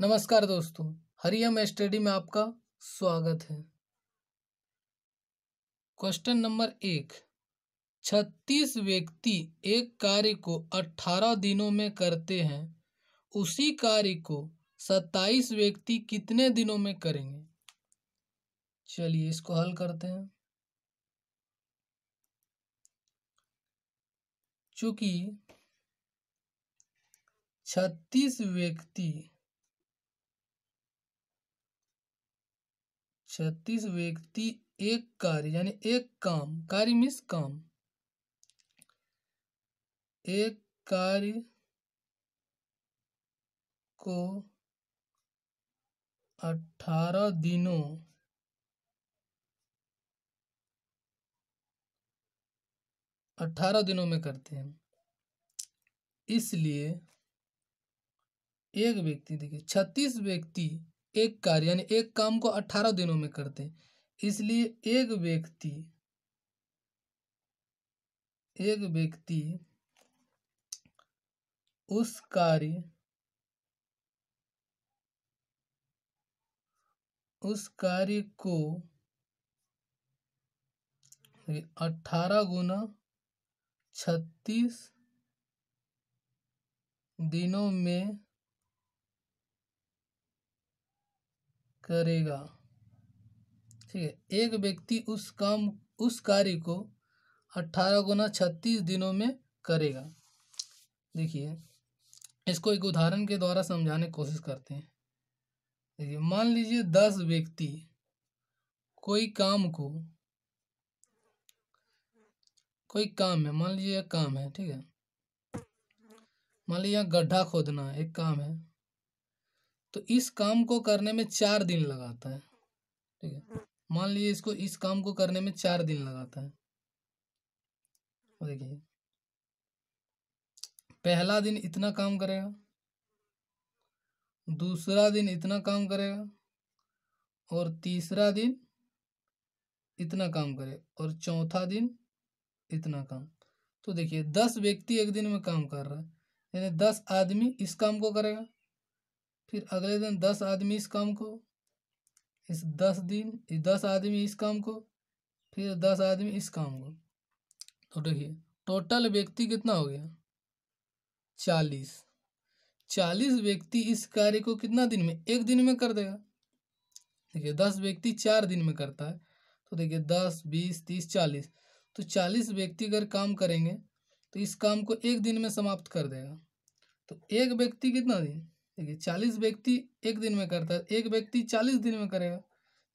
नमस्कार दोस्तों हरियम स्टडी में आपका स्वागत है क्वेश्चन नंबर एक छत्तीस व्यक्ति एक कार्य को अठारह दिनों में करते हैं उसी कार्य को सत्ताईस व्यक्ति कितने दिनों में करेंगे चलिए इसको हल करते हैं चूंकि छत्तीस व्यक्ति छत्तीस व्यक्ति एक कार्य यानी एक काम कार्य मिस काम एक कार्य को अठारह दिनों अठारह दिनों में करते हैं इसलिए एक व्यक्ति देखिए छत्तीस व्यक्ति एक कार्य यानी एक काम को अठारह दिनों में करते हैं इसलिए एक व्यक्ति एक व्यक्ति उस कार्य उस कार्य को अठारह गुना छत्तीस दिनों में करेगा ठीक है एक व्यक्ति उस काम उस कार्य को अट्ठारह गुना छत्तीस दिनों में करेगा देखिए इसको एक उदाहरण के द्वारा समझाने की कोशिश करते हैं देखिए मान लीजिए दस व्यक्ति कोई काम को कोई काम है मान लीजिए काम है ठीक है मान लीजिए गड्ढा खोदना एक काम है तो इस काम को करने में चार दिन लगाता है ठीक है हाँ। मान लीजिए इसको इस काम को करने में चार दिन लगाता है देखिए पहला दिन इतना काम करेगा दूसरा दिन इतना काम करेगा और तीसरा दिन इतना काम करे और चौथा दिन इतना काम तो देखिए दस व्यक्ति एक दिन में काम कर रहा है यानी दस आदमी इस काम को करेगा फिर अगले दिन दस आदमी इस काम को इस दस दिन इस दस आदमी इस काम को फिर दस आदमी इस काम को तो देखिए टोटल व्यक्ति कितना हो गया चालीस चालीस व्यक्ति इस कार्य को कितना दिन में एक दिन में कर देगा देखिए दस व्यक्ति चार दिन में करता है तो देखिए दस बीस तीस चालीस तो चालीस व्यक्ति अगर काम करेंगे तो इस काम को एक दिन में समाप्त कर देगा तो एक व्यक्ति कितना दिन देखिए चालीस व्यक्ति एक दिन में करता है एक व्यक्ति चालीस दिन में करेगा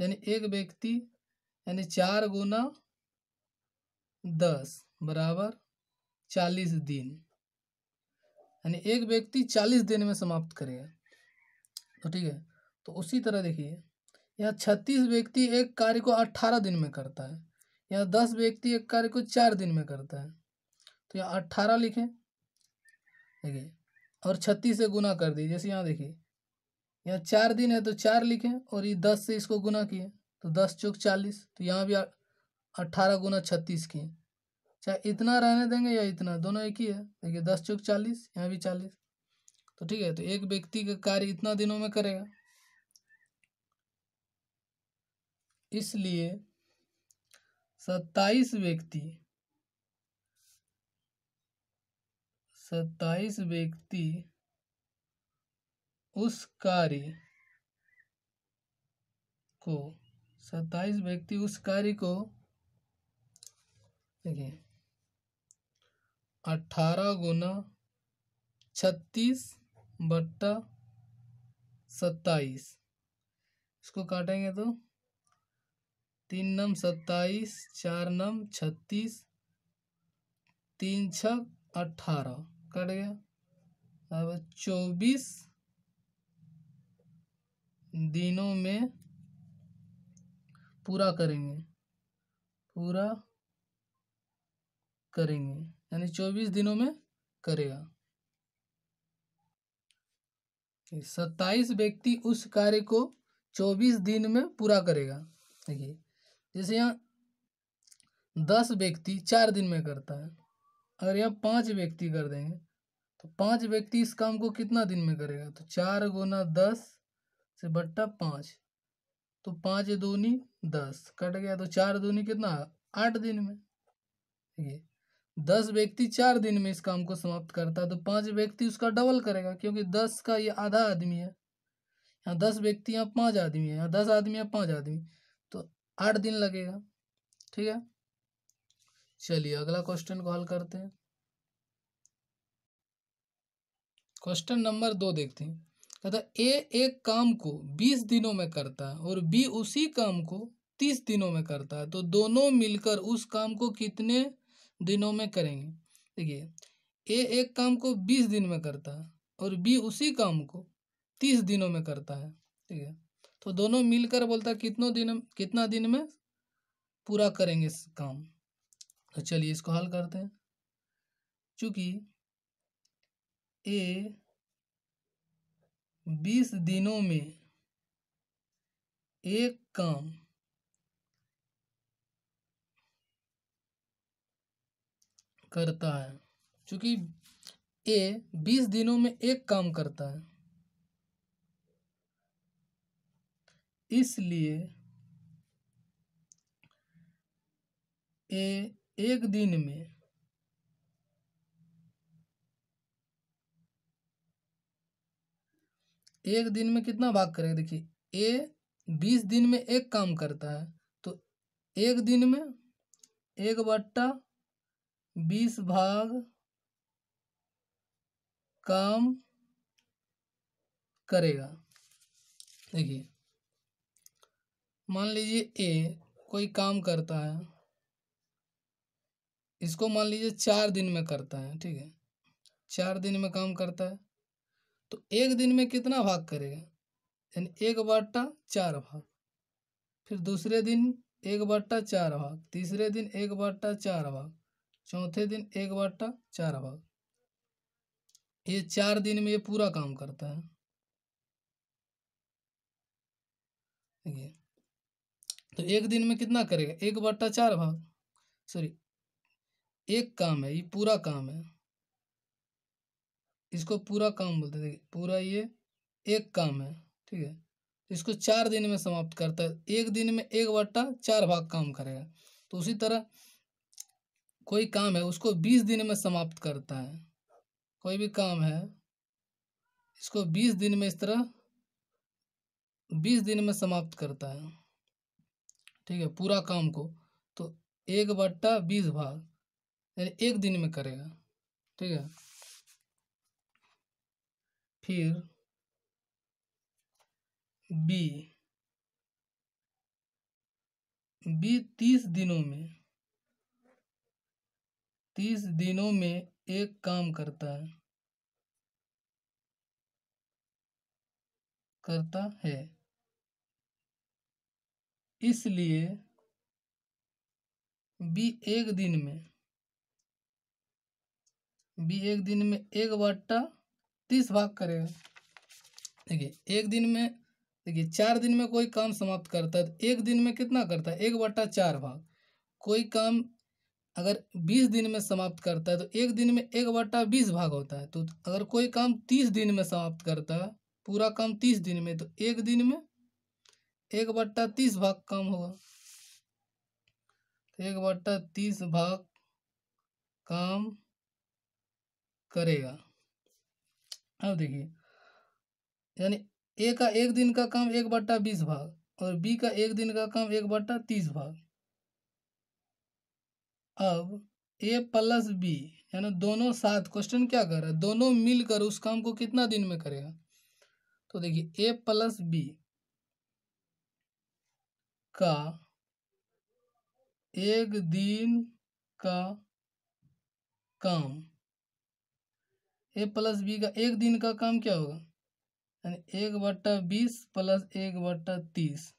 यानी एक व्यक्ति यानी चार गुना दस बराबर चालीस दिन यानी एक व्यक्ति चालीस दिन में समाप्त करेगा तो ठीक है तो उसी तरह देखिए यहाँ छत्तीस व्यक्ति एक कार्य को अट्ठारह दिन में करता है यहाँ दस व्यक्ति एक कार्य को चार दिन में करता है तो यहाँ अट्ठारह लिखें देखिए और छत्तीस से गुना कर दिए जैसे यहाँ देखिए यहाँ चार दिन है तो चार लिखें और ये दस से इसको गुना किए तो दस चौक चालीस तो यहाँ भी अट्ठारह गुना छत्तीस किए चाहे इतना रहने देंगे या इतना दोनों एक ही है देखिए दस चौक चालीस यहाँ भी चालीस तो ठीक है तो एक व्यक्ति का कार्य इतना दिनों में करेगा इसलिए सत्ताईस व्यक्ति सत्ताईस व्यक्ति उस कार्य को सत्ताईस व्यक्ति उस कार्य को देखिए अठारह गुना छत्तीस बट्टा सत्ताईस इसको काटेंगे तो तीन नम सत्ताईस चार नम छत्तीस तीन छ अठारह कट गया अब चौबीस दिनों में पूरा करेंगे पूरा करेंगे यानी चौबीस दिनों में करेगा सत्ताईस व्यक्ति उस कार्य को चौबीस दिन में पूरा करेगा देखिए जैसे यहाँ दस व्यक्ति चार दिन में करता है अगर यहाँ पांच व्यक्ति कर देंगे तो पांच व्यक्ति इस काम को कितना दिन में करेगा तो चार गुना दस से बट्टा पांच तो पांच दूनी दस कट गया तो चार दूनी कितना आठ दिन में ये दस व्यक्ति चार दिन में इस काम को समाप्त करता है तो पांच व्यक्ति उसका डबल करेगा क्योंकि दस का ये आधा आदमी है यहाँ दस व्यक्ति यहाँ पांच आदमी है यहाँ दस आदमी या पांच आदमी तो आठ दिन लगेगा ठीक है चलिए अगला क्वेश्चन को हल करते हैं क्वेश्चन नंबर दो देखते हैं कहता ए एक काम को बीस दिनों में करता है और बी उसी काम को तीस दिनों में करता है तो दोनों मिलकर उस काम को कितने दिनों में करेंगे देखिए ए एक काम को बीस दिन में करता है और बी उसी काम को तीस दिनों में करता है ठीक है तो दोनों मिलकर बोलता है कितनों दिन कितना दिन में पूरा करेंगे इस काम तो चलिए इसको हल करते हैं चूंकि ए बीस दिनों में एक काम करता है चूंकि ए बीस दिनों में एक काम करता है इसलिए ए एक दिन में एक दिन में कितना भाग करेगा देखिए ए बीस दिन में एक काम करता है तो एक दिन में एक बट्टा बीस भाग काम करेगा देखिए मान लीजिए ए कोई काम करता है इसको मान लीजिए चार दिन में करता है ठीक है चार दिन में काम करता है तो एक दिन में कितना भाग करेगा यानी एक बट्टा चार भाग फिर दूसरे दिन एक बट्टा चार भाग तीसरे दिन एक बट्टा चार भाग चौथे दिन एक बट्टा चार भाग ये चार दिन में ये पूरा काम करता है तो एक दिन में कितना करेगा एक बट्टा चार भाग सॉरी एक काम है ये पूरा काम है इसको पूरा काम बोलते हैं पूरा ये एक काम है ठीक है इसको चार दिन में समाप्त करता है एक दिन में एक बट्टा चार भाग काम करेगा तो उसी तरह कोई काम है उसको बीस दिन में समाप्त करता है कोई भी काम है इसको बीस दिन में इस तरह बीस दिन में समाप्त करता है ठीक है पूरा काम को तो एक बट्टा बीस भाग यानी एक दिन में करेगा ठीक है फिर बी बी तीस दिनों में तीस दिनों में एक काम करता है करता है इसलिए बी एक दिन में भी एक दिन में एक बट्टा तीस भाग करेगा देखिए एक दिन में देखिए चार दिन में कोई काम समाप्त करता है तो एक दिन में कितना करता है एक बट्टा चार भाग कोई काम अगर बीस दिन में समाप्त करता है तो एक दिन में एक बट्टा बीस भाग होता है तो अगर कोई काम तीस दिन में समाप्त करता है पूरा काम तीस दिन में तो एक दिन में एक बट्टा तीस भाग काम होगा तो एक बट्टा तीस भाग काम करेगा अब देखिए यानी ए का एक दिन का काम एक बट्टा बीस भाग और बी का एक दिन का काम एक बट्टा तीस भाग अब ए प्लस बी यानी दोनों साथ क्वेश्चन क्या कर रहा है दोनों मिलकर उस काम को कितना दिन में करेगा तो देखिए ए प्लस बी का एक दिन का काम ए प्लस बी का एक दिन का काम क्या होगा यानी एक बट्टा बीस प्लस एक बट्टा तीस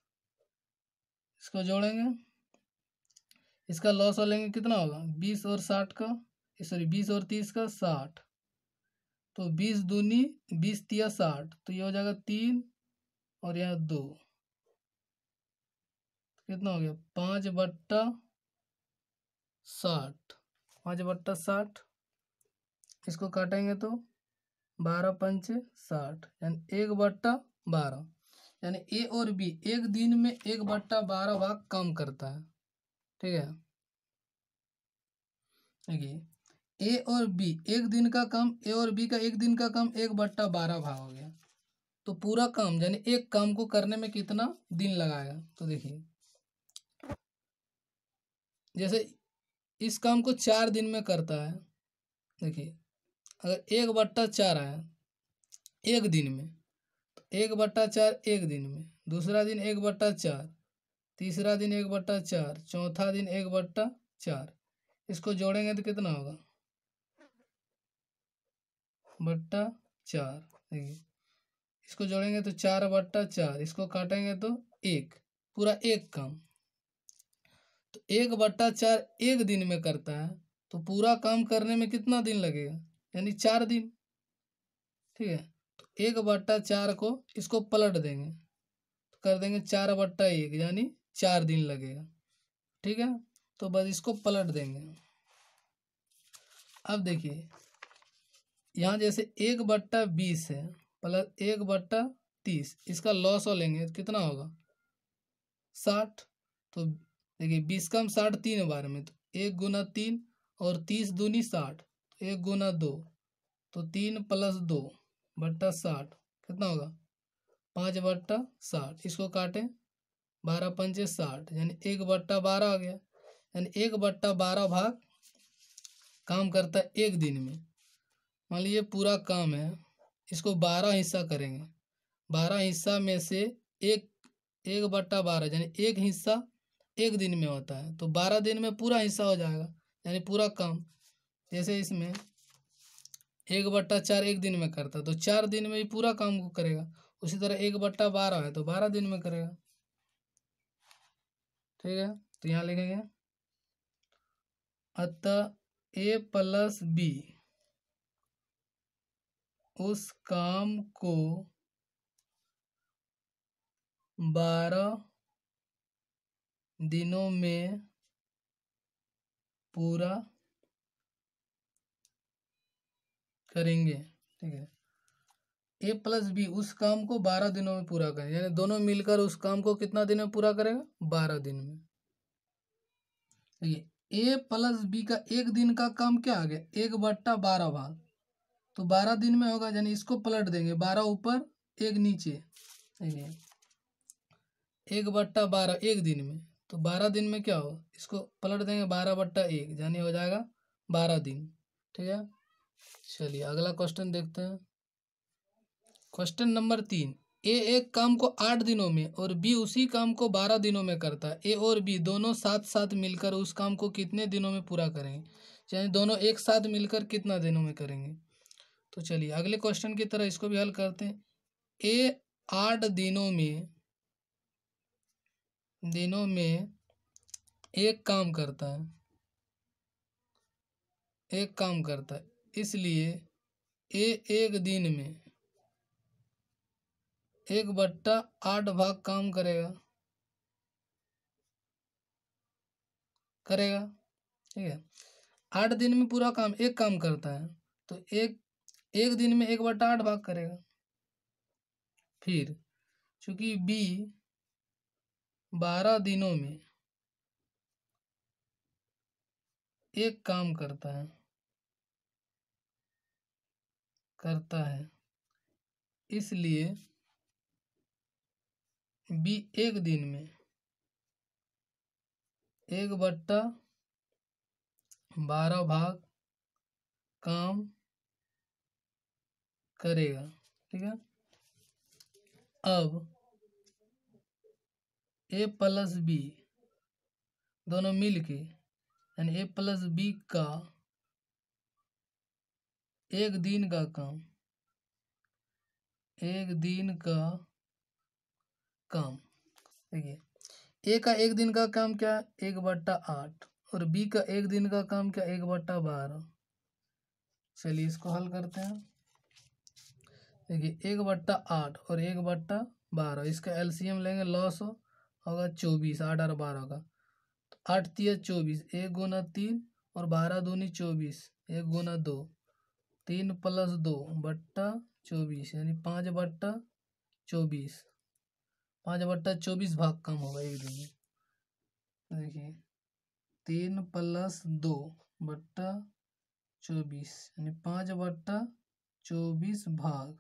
इसको जोड़ेंगे इसका लॉस हो लेंगे कितना होगा बीस और साठ का सॉरी बीस और तीस का साठ तो बीस दूनी बीस तिया साठ तो ये हो जाएगा तीन और यहाँ दो तो कितना हो गया पाँच बट्टा साठ पाँच बट्टा साठ इसको काटेंगे तो बारह पंच साठ यानी एक बट्टा बारह यानी ए और बी एक दिन में एक बट्टा बारह भाग काम करता है ठीक है देखिए ए और बी एक दिन का काम ए और बी का एक दिन का काम एक बट्टा बारह भाग हो गया तो पूरा काम यानी एक काम को करने में कितना दिन लगाएगा तो देखिए जैसे इस काम को चार दिन में करता है देखिए अगर एक बट्टा चार आया एक दिन में तो एक बट्टा चार एक दिन में दूसरा दिन एक बट्टा चार तीसरा दिन एक बट्टा चार चौथा दिन एक बट्टा चार इसको जोड़ेंगे तो कितना होगा बट्टा चार देखिए इसको जोड़ेंगे तो चार बट्टा चार इसको काटेंगे तो एक पूरा एक काम तो एक बट्टा चार एक दिन में करता है तो पूरा काम करने में कितना दिन लगेगा यानी चार दिन ठीक है तो एक बट्टा चार को इसको पलट देंगे तो कर देंगे चार बट्टा एक यानी चार दिन लगेगा ठीक है तो बस इसको पलट देंगे अब देखिए यहाँ जैसे एक बट्टा बीस है प्लस एक बट्टा तीस इसका लॉस हो लेंगे तो कितना होगा साठ तो देखिए बीस कम साठ तीन बार में तो एक गुना तीन और तीस दूनी साठ एक गुना दो तो तीन प्लस दो बट्टा साठ कितना होगा पाँच बट्टा साठ इसको काटें बारह पंचे साठ यानी एक बट्टा बारह आ गया यानी एक बट्टा बारह भाग काम करता है एक दिन में मान लीजिए पूरा काम है इसको बारह हिस्सा करेंगे बारह हिस्सा में से एक एक बट्टा बारह यानी एक हिस्सा एक दिन में होता है तो बारह दिन में पूरा हिस्सा हो जाएगा यानी पूरा काम जैसे इसमें एक बट्टा चार एक दिन में करता तो चार दिन में ही पूरा काम को करेगा उसी तरह एक बट्टा बारह है तो बारह दिन में करेगा ठीक है तो यहाँ लिखेंगे अतः ए प्लस बी उस काम को बारह दिनों में पूरा करेंगे ठीक है ए प्लस बी उस काम को बारह दिनों में पूरा करें यानी दोनों मिलकर उस काम को कितना दिन में पूरा करेगा बारह दिन में ठीक है ए प्लस बी का एक दिन का काम क्या आ गया एक बट्टा बारह भाग तो बारह दिन में होगा यानी इसको पलट देंगे बारह ऊपर एक नीचे ठीक है एक बट्टा बारह एक दिन में तो बारह दिन में क्या हो इसको पलट देंगे बारह बट्टा एक यानी हो जाएगा बारह दिन ठीक है चलिए अगला क्वेश्चन देखते हैं क्वेश्चन नंबर तीन ए एक काम को आठ दिनों में और बी उसी काम को बारह दिनों में करता है ए और बी दोनों साथ साथ मिलकर उस काम को कितने दिनों में पूरा करेंगे यानी दोनों एक साथ मिलकर कितना दिनों में करेंगे तो चलिए अगले क्वेश्चन की तरह इसको भी हल करते हैं ए आठ दिनों में दिनों में एक काम करता है एक काम करता है इसलिए ए एक दिन में एक बट्टा आठ भाग काम करेगा करेगा ठीक है आठ दिन में पूरा काम एक काम करता है तो एक एक दिन में एक बट्टा आठ भाग करेगा फिर चूंकि बी बारह दिनों में एक काम करता है करता है इसलिए बी एक दिन में एक बट्टा बारह भाग काम करेगा ठीक है अब ए प्लस बी दोनों मिलके यानी ए प्लस बी का एक दिन का काम एक दिन का काम देखिए ए का एक दिन का काम क्या एक बट्टा आठ और बी का एक दिन का काम क्या एक बट्टा बारह चलिए इसको हल करते हैं देखिए एक बट्टा आठ और एक बट्टा बारह इसका एलसीएम लेंगे लॉ सौ होगा चौबीस आठ और बारह का तो आठ तीस चौबीस एक गुना तीन और बारह दूनी चौबीस एक गुना दो तीन प्लस दो बट्टा चौबीस यानी पाँच बट्टा चौबीस पाँच बट्टा चौबीस भाग कम होगा एक दिन में देखिए तीन प्लस दो बट्टा चौबीस यानी पाँच बट्टा चौबीस भाग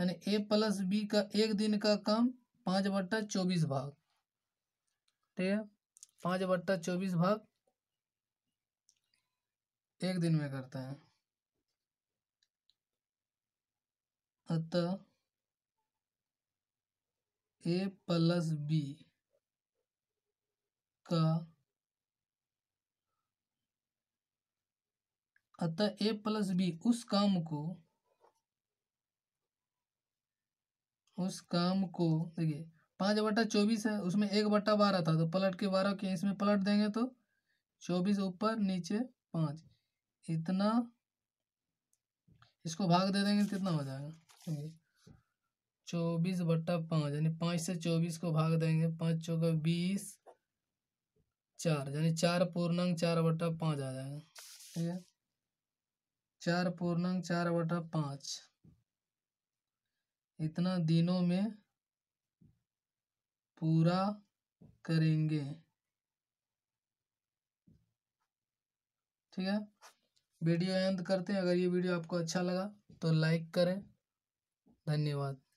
यानी ए प्लस बी का एक दिन का काम पाँच बट्टा चौबीस भाग ठीक है पाँच बट्टा चौबीस भाग एक दिन में करता है अतः ए प्लस बी का अतः ए प्लस बी उस काम को उस काम को देखिए पांच बटा चौबीस है उसमें एक बटा बारह था तो पलट के बारह के इसमें पलट देंगे तो चौबीस ऊपर नीचे पांच इतना इसको भाग दे देंगे तो कितना हो जाएगा चौबीस बट्टा पाँच यानी पाँच से चौबीस को भाग देंगे पाँच चौका बीस चार यानी चार पूर्णांक चार बट्टा पाँच आ जाएगा ठीक है चार पूर्णांक चार बटा पाँच इतना दिनों में पूरा करेंगे ठीक है वीडियो अंत करते हैं अगर ये वीडियो आपको अच्छा लगा तो लाइक करें धन्यवाद